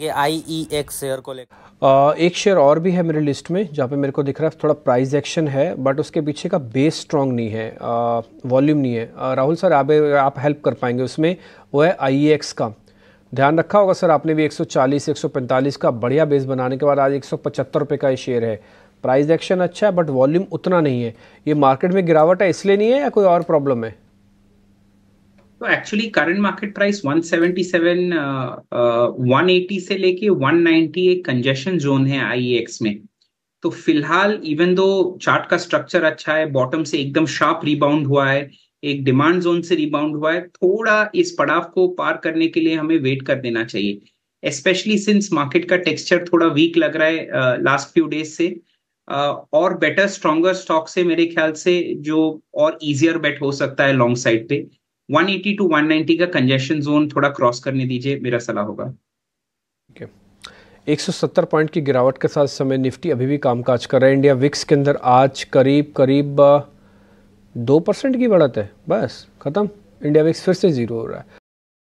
ये आई ई x share को लेकर एक शेयर और भी है मेरे लिस्ट में जहाँ पे मेरे को दिख रहा है थोड़ा प्राइस एक्शन है बट उसके पीछे का बेस स्ट्रांग नहीं है वॉल्यूम नहीं है आ, राहुल सर आप आप हेल्प कर पाएंगे उसमें वो है आई एक्स e का ध्यान रखा होगा सर आपने भी 140 145 का बढ़िया बेस बनाने के बाद आज एक सौ का ये शेयर है प्राइज एक्शन अच्छा है बट वॉल्यूम उतना नहीं है ये मार्केट में गिरावट है इसलिए नहीं है या कोई और प्रॉब्लम है तो एक्चुअली करंट मार्केट प्राइस 177 180 से लेके 190 एक कंजेशन जोन है आईएक्स e में तो फिलहाल इवन दो चार्ट का स्ट्रक्चर अच्छा है बॉटम से एकदम शार्प रिबाउंड हुआ है एक डिमांड जोन से रिबाउंड हुआ है थोड़ा इस पड़ाव को पार करने के लिए हमें वेट कर देना चाहिए स्पेशली सिंस मार्केट का टेक्सचर थोड़ा वीक लग रहा है लास्ट फ्यू डेज से uh, और बेटर स्ट्रॉन्गर स्टॉक से मेरे ख्याल से जो और इजियर बेट हो सकता है लॉन्ग साइड पे 180 टू 190 का कंजेशन जोन थोड़ा क्रॉस करने दीजिए मेरा सलाह होगा okay. 170 पॉइंट की गिरावट के साथ समय निफ्टी अभी भी कामकाज कर रहा है इंडिया विक्स के अंदर आज करीब करीब दो परसेंट की बढ़त है बस ख़त्म इंडिया विक्स फिर से ज़ीरो हो रहा है